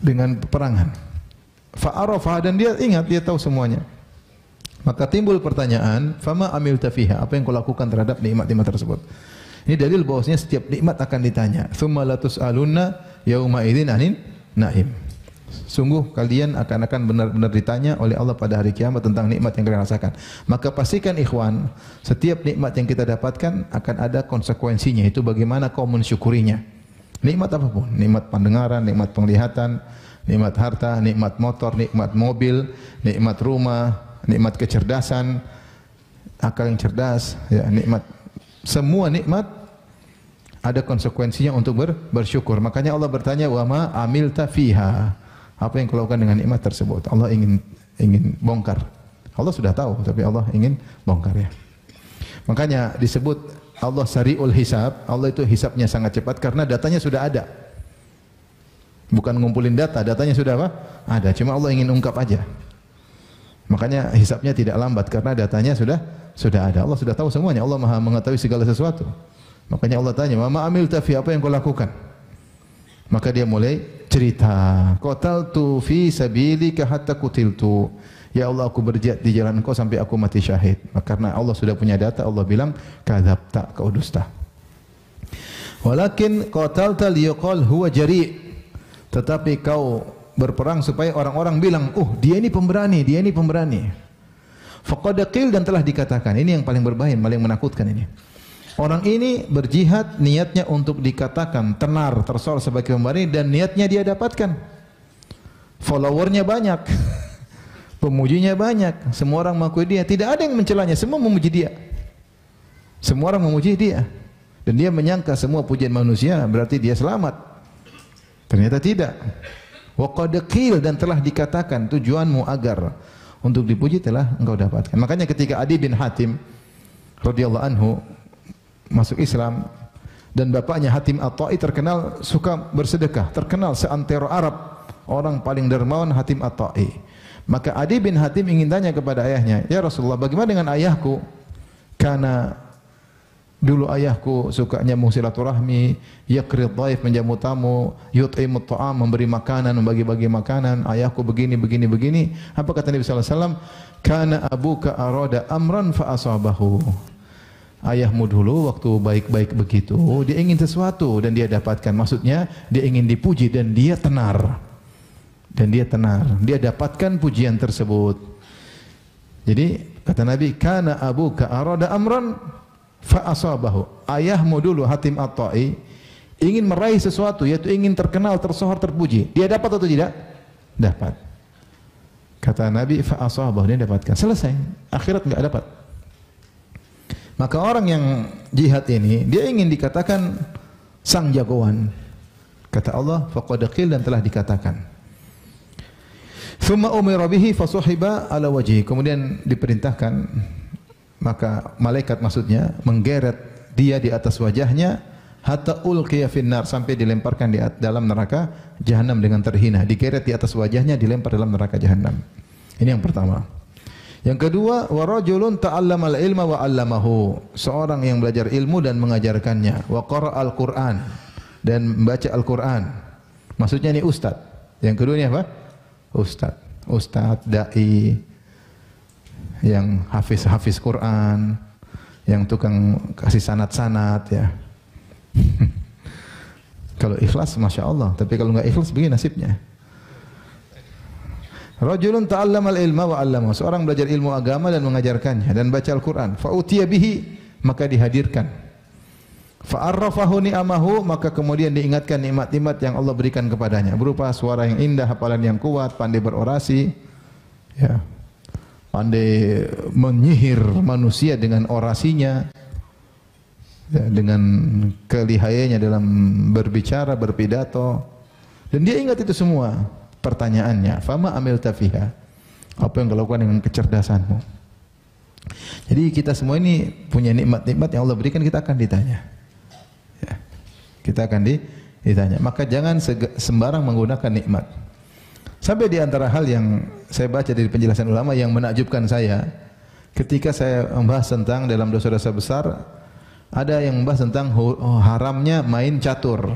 dengan peperangan. Fa'arafah dan dia ingat, dia tahu semuanya. Maka timbul pertanyaan, fama amil tafiha, apa yang kau lakukan terhadap nikmat-nikmat tersebut? Ini dalil bahwasanya setiap nikmat akan ditanya. Thumma latus alunna yauma idzin anin naim. Sungguh kalian akan akan benar-benar ditanya oleh Allah pada hari kiamat tentang nikmat yang kalian rasakan. Maka pastikan ikhwan, setiap nikmat yang kita dapatkan akan ada konsekuensinya. Itu bagaimana kau mensyukurinya. Nikmat apapun, nikmat pendengaran, nikmat penglihatan, nikmat harta, nikmat motor, nikmat mobil, nikmat rumah, nikmat kecerdasan, akal yang cerdas, ya, nikmat semua nikmat ada konsekuensinya untuk ber, bersyukur. Makanya Allah bertanya, "Wa ma amilta fiha?" Apa yang kau lakukan dengan nikmat tersebut? Allah ingin ingin bongkar. Allah sudah tahu, tapi Allah ingin bongkar ya. Makanya disebut Allah sariul hisab. Allah itu hisabnya sangat cepat karena datanya sudah ada. Bukan ngumpulin data, datanya sudah apa? Ada. Cuma Allah ingin ungkap aja. Makanya hisapnya tidak lambat karena datanya sudah sudah ada. Allah sudah tahu semuanya. Allah Maha mengetahui segala sesuatu. Makanya Allah tanya, "Mama amil tafi apa yang kau lakukan?" Maka dia mulai cerita, "Qatal tu fi sabilika hatta kutiltu." Ya Allah aku berjihad di jalan kau sampai aku mati syahid. Karena Allah sudah punya data, Allah bilang, "Kadzabta, kau dusta." Walakin qatalta liyaqal huwa jari'. Tetapi kau berperang supaya orang-orang bilang, "Oh, dia ini pemberani, dia ini pemberani." Faqad qil dan telah dikatakan. Ini yang paling berbahaya, paling menakutkan ini. Orang ini berjihad niatnya untuk dikatakan tenar, tersor sebagai pemberani dan niatnya dia dapatkan. Followernya banyak. Pemujinya banyak. Semua orang mengakui dia. Tidak ada yang mencelanya, semua memuji dia. Semua orang memuji dia. Dan dia menyangka semua pujian manusia berarti dia selamat. Ternyata tidak. Wa dan telah dikatakan tujuanmu agar untuk dipuji telah engkau dapatkan. Makanya ketika Adi bin Hatim radhiyallahu anhu masuk Islam dan bapaknya Hatim At-Ta'i terkenal suka bersedekah, terkenal seantero Arab, orang paling dermawan Hatim At-Ta'i. Maka Adi bin Hatim ingin tanya kepada ayahnya, "Ya Rasulullah, bagaimana dengan ayahku?" Karena Dulu ayahku sukanya musilaturahmi, yakrid daif menjamu tamu, yut'imut ta'am memberi makanan, membagi-bagi makanan. Ayahku begini, begini, begini. Apa kata Nabi sallallahu alaihi wasallam? Kana abuka arada amran Faasabahu. Ayahmu dulu waktu baik-baik begitu, dia ingin sesuatu dan dia dapatkan. Maksudnya dia ingin dipuji dan dia tenar. Dan dia tenar. Dia dapatkan pujian tersebut. Jadi kata Nabi, kana abuka arada amran fa'asabahu ayah Ayahmu dulu Hatim At-Ta'i ingin meraih sesuatu yaitu ingin terkenal, tersohor, terpuji. Dia dapat atau tidak? Dapat. Kata Nabi fa'asabahu dia dapatkan. Selesai. Akhirat enggak dapat. Maka orang yang jihad ini dia ingin dikatakan sang jagoan. Kata Allah, faqad dan telah dikatakan. Thumma umira bihi fasuhiba ala wajhi. Kemudian diperintahkan maka malaikat maksudnya menggeret dia di atas wajahnya hatta ulqiya finnar sampai dilemparkan di dalam neraka jahanam dengan terhina digeret di atas wajahnya dilempar dalam neraka jahanam ini yang pertama yang kedua wa rajulun ta'allamal ilma wa 'allamahu seorang yang belajar ilmu dan mengajarkannya wa qara'al qur'an dan membaca Al-Qur'an maksudnya ini ustaz yang kedua ini apa ustaz ustaz dai yang hafiz-hafiz Quran, yang tukang kasih sanat-sanat ya. kalau ikhlas Masya Allah, tapi kalau nggak ikhlas begini nasibnya. Rajulun al ilma wa 'allama. Seorang belajar ilmu agama dan mengajarkannya dan baca Al-Qur'an. Fa bihi maka dihadirkan. Fa arrafahu ni'amahu maka kemudian diingatkan nikmat-nikmat yang Allah berikan kepadanya berupa suara yang indah, hafalan yang kuat, pandai berorasi. Ya, pandai menyihir manusia dengan orasinya, ya, dengan kelihayanya dalam berbicara, berpidato. Dan dia ingat itu semua pertanyaannya. Fama amil tafiha. Apa yang kau lakukan dengan kecerdasanmu? Jadi kita semua ini punya nikmat-nikmat yang Allah berikan kita akan ditanya. Ya. Kita akan ditanya. Maka jangan sembarang menggunakan nikmat. Sampai di antara hal yang saya baca dari penjelasan ulama yang menakjubkan saya, ketika saya membahas tentang dalam dosa-dosa besar, ada yang membahas tentang oh, haramnya main catur.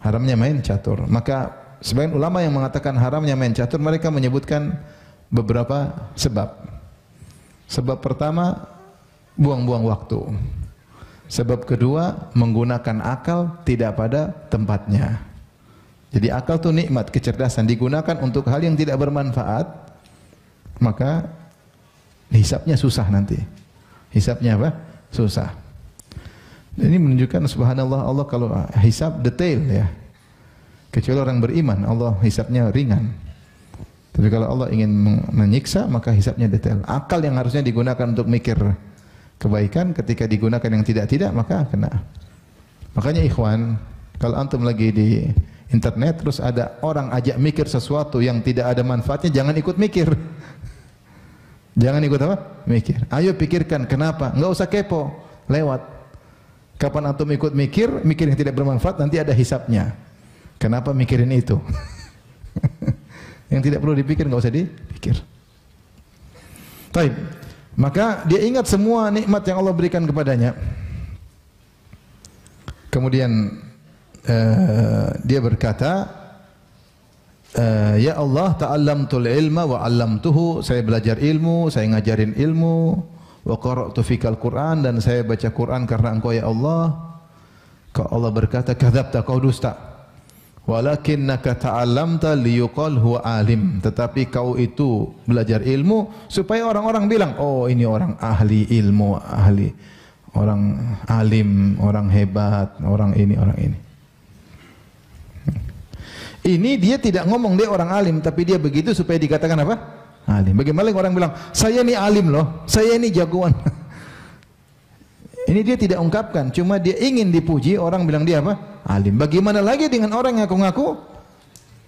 Haramnya main catur. Maka sebagian ulama yang mengatakan haramnya main catur, mereka menyebutkan beberapa sebab. Sebab pertama, buang-buang waktu. Sebab kedua, menggunakan akal tidak pada tempatnya. Jadi akal itu nikmat, kecerdasan digunakan untuk hal yang tidak bermanfaat, maka hisapnya susah nanti. Hisapnya apa? Susah. Dan ini menunjukkan subhanallah Allah kalau ah, hisap detail ya. Kecuali orang beriman, Allah hisapnya ringan. Tapi kalau Allah ingin menyiksa, maka hisapnya detail. Akal yang harusnya digunakan untuk mikir kebaikan, ketika digunakan yang tidak-tidak, maka kena. Makanya ikhwan, kalau antum lagi di internet terus ada orang ajak mikir sesuatu yang tidak ada manfaatnya jangan ikut mikir jangan ikut apa mikir ayo pikirkan kenapa nggak usah kepo lewat kapan antum ikut mikir mikir yang tidak bermanfaat nanti ada hisapnya kenapa mikirin itu yang tidak perlu dipikir nggak usah dipikir Taib. Maka dia ingat semua nikmat yang Allah berikan kepadanya. Kemudian Eh, dia berkata uh, ya Allah ta'allamtul ilma wa 'allamtuhu saya belajar ilmu saya ngajarin ilmu wa qara'tu fikal Quran dan saya baca Quran karena engkau ya Allah kau Allah berkata kadzabta kau dusta Walakinnaka ta'allamta liyuqal huwa alim. Tetapi kau itu belajar ilmu supaya orang-orang bilang, "Oh, ini orang ahli ilmu, ahli orang alim, orang hebat, orang ini, orang ini." Ini dia tidak ngomong dia orang alim, tapi dia begitu supaya dikatakan apa? Alim. Bagaimana orang bilang, saya ini alim loh, saya ini jagoan. ini dia tidak ungkapkan, cuma dia ingin dipuji, orang bilang dia apa? Alim. Bagaimana lagi dengan orang yang ngaku-ngaku,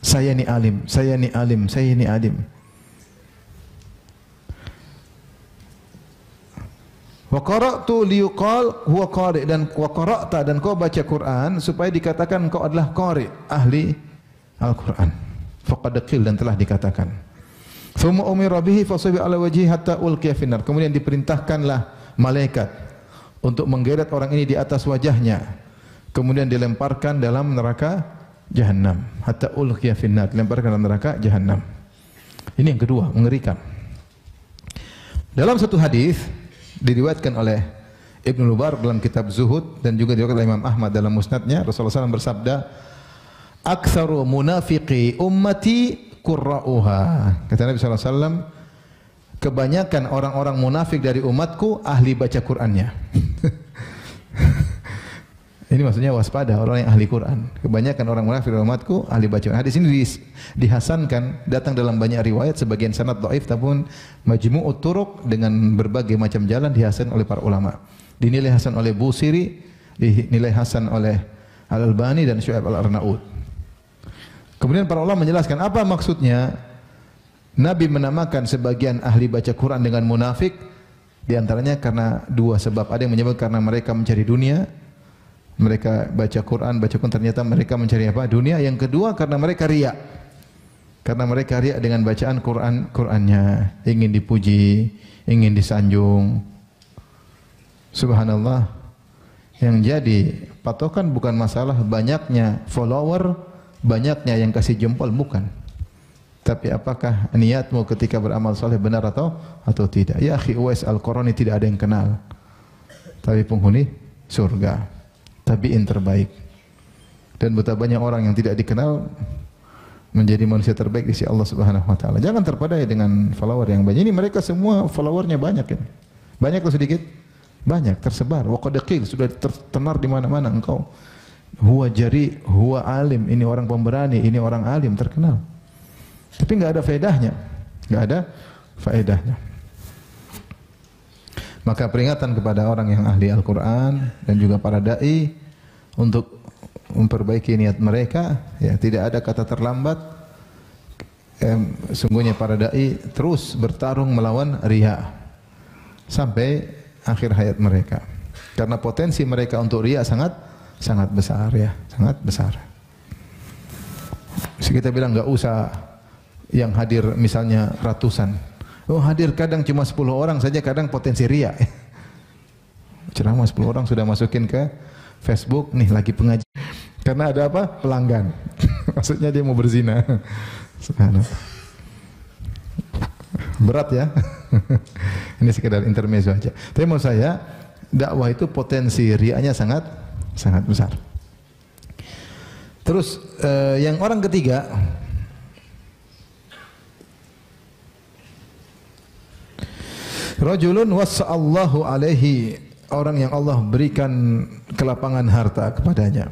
saya ini alim, saya ini alim, saya ini alim. Wa qara'tu liyuqal huwa qari dan wa qara'ta dan kau baca Quran supaya dikatakan kau adalah qari, ahli Al-Quran. Fakadakil dan telah dikatakan. Thumma umira bihi fasubi ala wajhi hatta ulqiya finnar. Kemudian diperintahkanlah malaikat untuk menggeret orang ini di atas wajahnya. Kemudian dilemparkan dalam neraka jahanam. Hatta ulqiya finnar. Dilemparkan dalam neraka jahanam. Ini yang kedua, mengerikan. Dalam satu hadis diriwayatkan oleh Ibn Lubar dalam kitab Zuhud dan juga diriwayatkan oleh Imam Ahmad dalam musnadnya Rasulullah SAW bersabda aktsaru munafiqi ummati qurra'uha. Kata Nabi sallallahu kebanyakan orang-orang munafik dari umatku ahli baca Qur'annya. ini maksudnya waspada orang yang ahli Quran. Kebanyakan orang munafik dari umatku ahli baca Quran. Hadis ini dihasankan datang dalam banyak riwayat sebagian sanad dhaif tapi majmu'ut turuq dengan berbagai macam jalan dihasan oleh para ulama. Dinilai hasan oleh bu siri, dinilai hasan oleh Al-Albani dan Syu'aib Al-Arnaud. Kemudian para ulama menjelaskan apa maksudnya Nabi menamakan sebagian ahli baca Quran dengan munafik di antaranya karena dua sebab. Ada yang menyebut karena mereka mencari dunia, mereka baca Quran, baca Quran ternyata mereka mencari apa? Dunia. Yang kedua karena mereka riak Karena mereka riak dengan bacaan Quran Qurannya ingin dipuji, ingin disanjung. Subhanallah. Yang jadi patokan bukan masalah banyaknya follower, banyaknya yang kasih jempol bukan. Tapi apakah niatmu ketika beramal soleh benar atau atau tidak? Ya akhi Uwais Al-Qurani tidak ada yang kenal. Tapi penghuni surga. tapi yang terbaik. Dan betapa banyak orang yang tidak dikenal menjadi manusia terbaik di sisi Allah Subhanahu wa taala. Jangan terpedaya dengan follower yang banyak. Ini mereka semua followernya banyak kan? Banyak atau sedikit? Banyak, tersebar. Waqad sudah tertenar di mana-mana engkau. Huwa jari, huwa alim. Ini orang pemberani, ini orang alim, terkenal. Tapi nggak ada faedahnya. nggak ada faedahnya. Maka peringatan kepada orang yang ahli Al-Quran dan juga para da'i untuk memperbaiki niat mereka, ya tidak ada kata terlambat. Eh, sungguhnya para da'i terus bertarung melawan riha sampai akhir hayat mereka. Karena potensi mereka untuk riya sangat sangat besar ya, sangat besar. Jadi kita bilang nggak usah yang hadir misalnya ratusan. Oh hadir kadang cuma 10 orang saja kadang potensi ria. Ceramah 10 orang sudah masukin ke Facebook nih lagi pengajian Karena ada apa? Pelanggan. Maksudnya dia mau berzina. Berat ya. Ini sekedar intermezzo aja. Tapi menurut saya dakwah itu potensi riaknya sangat sangat besar. Terus eh, yang orang ketiga Rajulun wassallahu alaihi orang yang Allah berikan kelapangan harta kepadanya.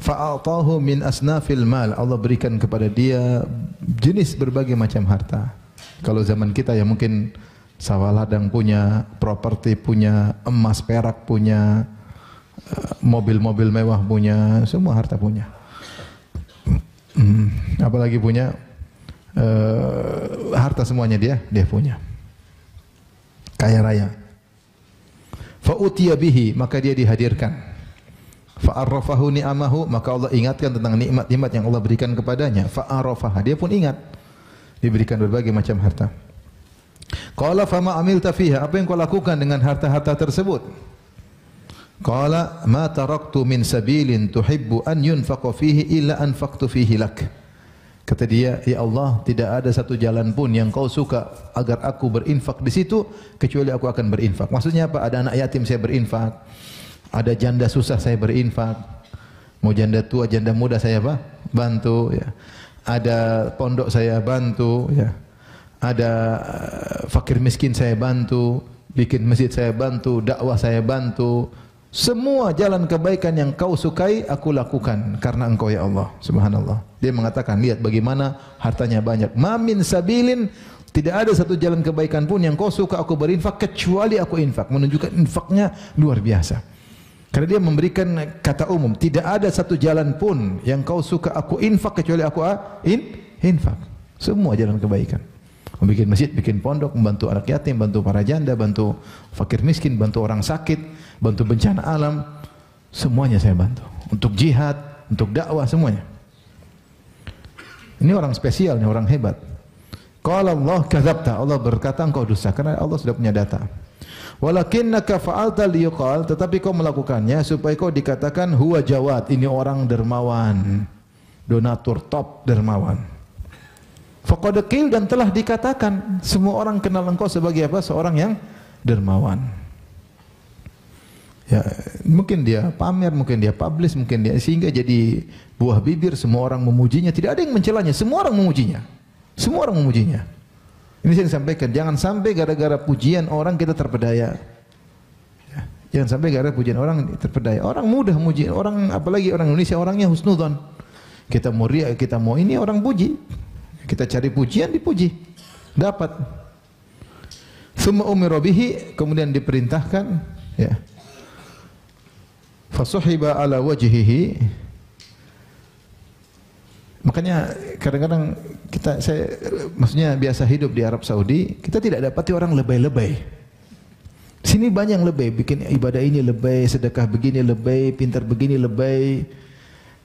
Fa'atahu min asnafil mal. Allah berikan kepada dia jenis berbagai macam harta. Kalau zaman kita ya mungkin sawah ladang punya, properti punya, emas perak punya, mobil-mobil mewah punya, semua harta punya. Hmm, apalagi punya uh, harta semuanya dia, dia punya. Kaya raya. Fa'utiya bihi, maka dia dihadirkan. Fa'arrafahu ni'amahu, maka Allah ingatkan tentang nikmat-nikmat yang Allah berikan kepadanya. Fa'arrafaha, dia pun ingat. Diberikan berbagai macam harta. Qala fama amilta fiha, apa yang kau lakukan dengan harta-harta tersebut? Qala ma taraktu min sabilin tuhibbu an yunfaqa fihi illa anfaqtu fihi lak. Kata dia, ya Allah, tidak ada satu jalan pun yang kau suka agar aku berinfak di situ kecuali aku akan berinfak. Maksudnya apa? Ada anak yatim saya berinfak. Ada janda susah saya berinfak. Mau janda tua, janda muda saya apa? Bantu ya. Ada pondok saya bantu ya. Ada eh, fakir miskin saya bantu, bikin masjid saya bantu, dakwah saya bantu, semua jalan kebaikan yang kau sukai aku lakukan karena engkau ya Allah. Subhanallah. Dia mengatakan, lihat bagaimana hartanya banyak. Mamin sabilin tidak ada satu jalan kebaikan pun yang kau suka aku berinfak kecuali aku infak. Menunjukkan infaknya luar biasa. Karena dia memberikan kata umum, tidak ada satu jalan pun yang kau suka aku infak kecuali aku ah, in, infak. Semua jalan kebaikan. Bikin masjid, bikin pondok, membantu anak yatim, bantu para janda, bantu fakir miskin, bantu orang sakit, bantu bencana alam, semuanya saya bantu. Untuk jihad, untuk dakwah semuanya. Ini orang spesial, ini orang hebat. Kalau Allah kadzabta. Allah berkata engkau dusta karena Allah sudah punya data. Walakinnaka fa'alta liyuqal, tetapi kau melakukannya supaya kau dikatakan huwa jawad, ini orang dermawan. Donatur top dermawan. Faqad dan telah dikatakan semua orang kenal engkau sebagai apa? Seorang yang dermawan ya mungkin dia pamer mungkin dia publish mungkin dia sehingga jadi buah bibir semua orang memujinya tidak ada yang mencelanya semua orang memujinya semua orang memujinya ini saya sampaikan jangan sampai gara-gara pujian orang kita terpedaya ya, jangan sampai gara-gara pujian orang terpedaya orang mudah muji orang apalagi orang Indonesia orangnya husnudon kita mau ria kita mau ini orang puji kita cari pujian dipuji dapat umi umirobihi kemudian diperintahkan ya fasuhiba ala wajhihi Makanya kadang-kadang kita saya maksudnya biasa hidup di Arab Saudi, kita tidak dapati orang lebay-lebay. sini banyak yang lebay, bikin ibadah ini lebay, sedekah begini lebay, pintar begini lebay.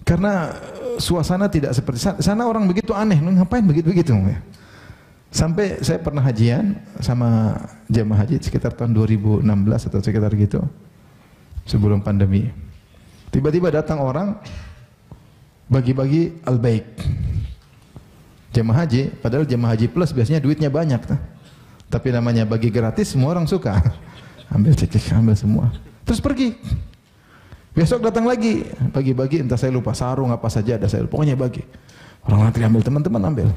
Karena suasana tidak seperti sana, sana orang begitu aneh, ngapain begitu-begitu. Sampai saya pernah hajian sama jemaah haji sekitar tahun 2016 atau sekitar gitu sebelum pandemi. Tiba-tiba datang orang bagi-bagi albaik baik Jemaah haji, padahal jemaah haji plus biasanya duitnya banyak. Nah. Tapi namanya bagi gratis semua orang suka. ambil cecek, ambil semua. Terus pergi. Besok datang lagi, bagi-bagi entah saya lupa sarung apa saja ada saya lupa. Pokoknya bagi. Orang lantri ambil teman-teman ambil.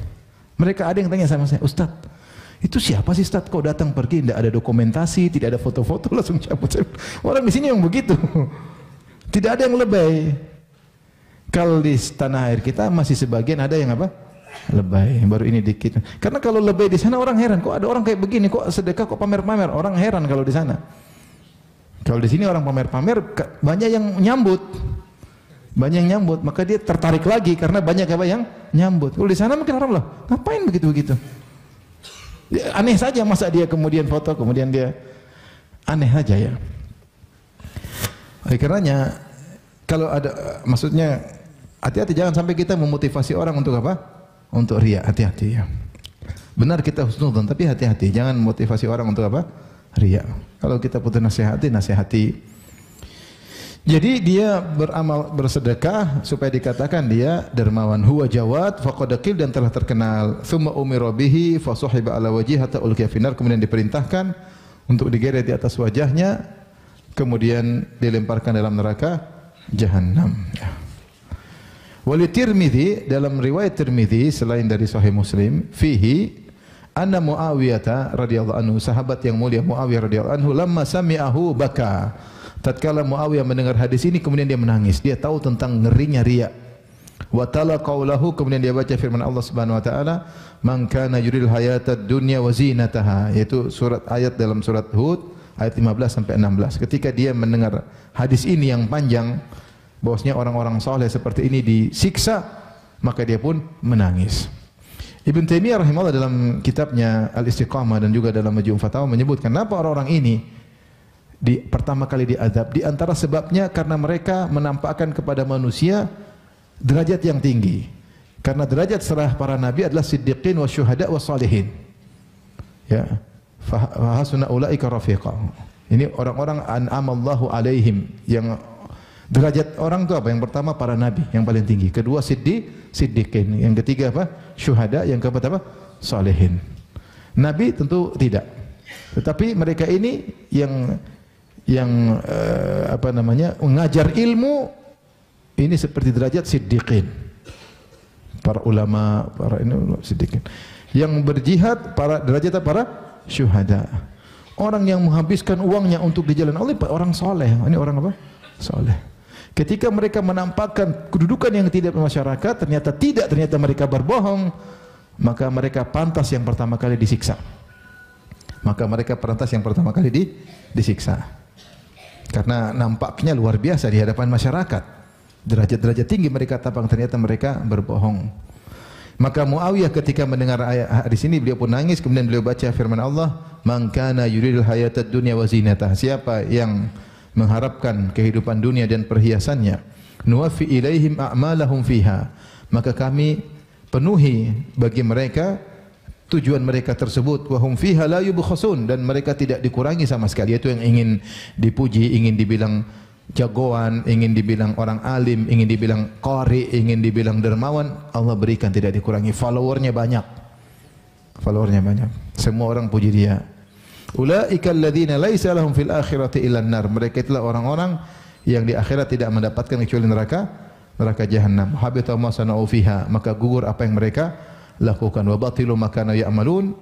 Mereka ada yang tanya sama saya, Ustadz, itu siapa sih Ustaz? Kok datang pergi tidak ada dokumentasi, tidak ada foto-foto langsung cabut. Orang di sini yang begitu. Tidak ada yang lebay. Kalau di tanah air kita masih sebagian ada yang apa? Lebay. Baru ini dikit. Karena kalau lebay di sana orang heran. Kok ada orang kayak begini? Kok sedekah? Kok pamer-pamer? Orang heran kalau di sana. Kalau di sini orang pamer-pamer banyak yang nyambut. Banyak yang nyambut, maka dia tertarik lagi karena banyak apa yang nyambut. Kalau di sana mungkin orang loh, ngapain begitu-begitu? Aneh saja masa dia kemudian foto, kemudian dia aneh saja ya. Oleh karenanya kalau ada maksudnya hati-hati jangan sampai kita memotivasi orang untuk apa? Untuk ria, hati-hati ya. Benar kita husnul tapi hati-hati jangan motivasi orang untuk apa? Ria. Kalau kita putus nasihati, nasihati jadi dia beramal bersedekah supaya dikatakan dia dermawan huwa jawad faqadakil dan telah terkenal. thumma umira bihi fa sahiba ala wajhi hatta ulqiya finar kemudian diperintahkan untuk digeret di atas wajahnya kemudian dilemparkan dalam neraka jahanam. Ya. Wali Tirmidzi dalam riwayat Tirmidzi selain dari Sahih Muslim fihi anna Muawiyah radhiyallahu anhu sahabat yang mulia Muawiyah radhiyallahu anhu lamma sami'ahu baka Tatkala Muawiyah mendengar hadis ini kemudian dia menangis. Dia tahu tentang ngerinya riya. Wa tala qaulahu kemudian dia baca firman Allah Subhanahu wa taala, "Man kana yuridul hayatad dunya wa zinataha." Yaitu surat ayat dalam surat Hud ayat 15 sampai 16. Ketika dia mendengar hadis ini yang panjang bahwasanya orang-orang soleh seperti ini disiksa, maka dia pun menangis. Ibn Taimiyah rahimahullah dalam kitabnya Al-Istiqamah dan juga dalam Majmu' Fatawa menyebutkan, kenapa orang-orang ini di pertama kali diazab di antara sebabnya karena mereka menampakkan kepada manusia derajat yang tinggi karena derajat serah para nabi adalah siddiqin wa syuhada wa salihin ya fahasuna ulaika rafiqa ini orang-orang an'amallahu alaihim yang derajat orang itu apa yang pertama para nabi yang paling tinggi kedua siddi siddiqin yang ketiga apa syuhada yang keempat apa salihin nabi tentu tidak tetapi mereka ini yang yang uh, apa namanya mengajar ilmu ini seperti derajat siddiqin para ulama para ini siddiqin yang berjihad para derajat para syuhada orang yang menghabiskan uangnya untuk di jalan Allah orang soleh ini orang apa soleh ketika mereka menampakkan kedudukan yang tidak masyarakat ternyata tidak ternyata mereka berbohong maka mereka pantas yang pertama kali disiksa maka mereka pantas yang pertama kali di, disiksa karena nampaknya luar biasa di hadapan masyarakat. Derajat-derajat tinggi mereka tampak ternyata mereka berbohong. Maka Muawiyah ketika mendengar ayat di sini beliau pun nangis kemudian beliau baca firman Allah, Mangkana kana yuridul hayatad dunya wa zinataha." Siapa yang mengharapkan kehidupan dunia dan perhiasannya, nuwafi ilaihim a'malahum fiha. Maka kami penuhi bagi mereka tujuan mereka tersebut wahum fiha la yubkhasun dan mereka tidak dikurangi sama sekali itu yang ingin dipuji ingin dibilang jagoan ingin dibilang orang alim ingin dibilang qari ingin dibilang dermawan Allah berikan tidak dikurangi followernya banyak followernya banyak semua orang puji dia ulaikal ladzina laisa lahum fil akhirati illa nar mereka itulah orang-orang yang di akhirat tidak mendapatkan kecuali neraka neraka jahanam habita ma sana'u fiha maka gugur apa yang mereka lakukan wa batilu makana ya'malun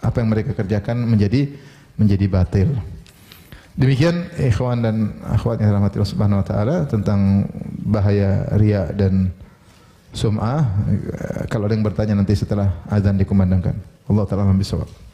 apa yang mereka kerjakan menjadi menjadi batil. Demikian ikhwan dan akhwat yang dirahmati Allah Subhanahu wa taala tentang bahaya riya dan sum'ah. Kalau ada yang bertanya nanti setelah azan dikumandangkan. Allah taala alam